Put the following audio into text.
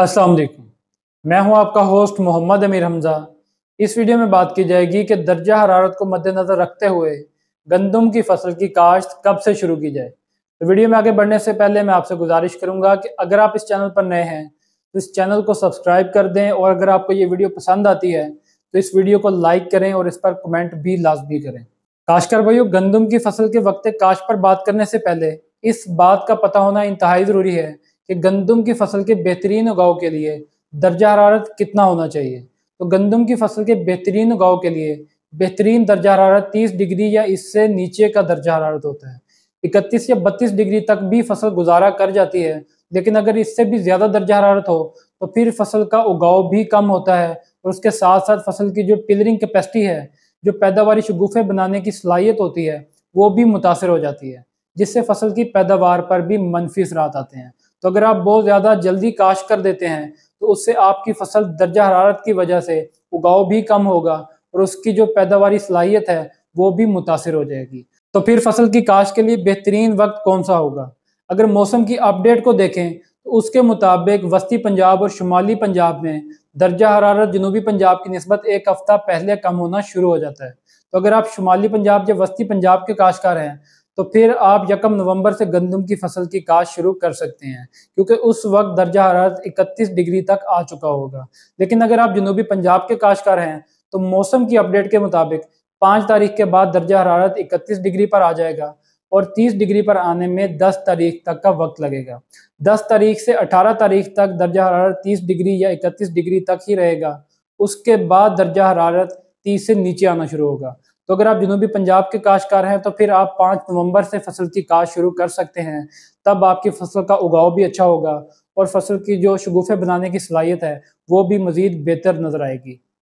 असल मैं हूं आपका होस्ट मोहम्मद अमीर हमज़ा इस वीडियो में बात की जाएगी कि दर्जा हरारत को मद्देनज़र रखते हुए गंदम की फसल की काश्त कब से शुरू की जाए तो वीडियो में आगे बढ़ने से पहले मैं आपसे गुजारिश करूंगा कि अगर आप इस चैनल पर नए हैं तो इस चैनल को सब्सक्राइब कर दें और अगर आपको ये वीडियो पसंद आती है तो इस वीडियो को लाइक करें और इस पर कमेंट भी लाजमी करें काशकर भाइयों गंदम की फसल के वक्त काश पर बात करने से पहले इस बात का पता होना इंतहाई ज़रूरी है कि गंदम की फसल के बेहतरीन उगाव के लिए दर्जा हरारत कितना होना चाहिए तो गंदम की फसल के बेहतरीन उगाव के लिए बेहतरीन दर्जा हरारत 30 डिग्री या इससे नीचे का दर्जा हरारत होता है 31 या 32 डिग्री तक भी फसल गुजारा कर जाती है लेकिन अगर इससे भी ज़्यादा दर्जा हरारत हो तो फिर फसल का उगाव भी कम होता है और उसके साथ साथ फसल की जो पिलरिंग कैपेसिटी है जो पैदावार शगुफे बनाने की सलाहियत होती है वो भी मुतासर हो जाती है जिससे फसल की पैदावार पर भी मनफी असरात आते हैं तो अगर आप बहुत ज़्यादा जल्दी काश कर देते हैं तो उससे आपकी फसल दर्जा हरारत की वजह से उगाव भी कम होगा और उसकी जो पैदावार सलाहियत है वो भी मुतासर हो जाएगी तो फिर फसल की काश के लिए बेहतरीन वक्त कौन सा होगा अगर मौसम की अपडेट को देखें तो उसके मुताबिक वस्ती पंजाब और शुमाली पंजाब में दर्जा हरारत जनूबी पंजाब की नस्बत एक हफ़्ता पहले कम होना शुरू हो जाता है तो अगर आप शुमाली पंजाब या वस्ती पंजाब के काशकार हैं तो फिर आप यकम नवंबर से गंदम की फसल की काश शुरू कर सकते हैं क्योंकि उस वक्त दर्जा हरारत 31 डिग्री तक आ चुका होगा लेकिन अगर आप जनूबी पंजाब के काशकार हैं तो मौसम की अपडेट के मुताबिक पाँच तारीख के बाद दर्जा हरारत इकतीस डिग्री पर आ जाएगा और 30 डिग्री पर आने में 10 तारीख तक का वक्त लगेगा 10 तारीख से 18 तारीख तक दर्जा हरारत 30 डिग्री या 31 डिग्री तक ही रहेगा उसके बाद दर्जा हरारत 30 से नीचे आना शुरू होगा तो अगर आप जनूबी पंजाब के काश्तकार हैं तो फिर आप पाँच नवंबर से फसल की काश शुरू कर सकते हैं तब आपकी फसल का उगाव भी अच्छा होगा और फसल की जो शगुफे बनाने की सलाहियत है वो भी मज़ीद बेहतर नज़र आएगी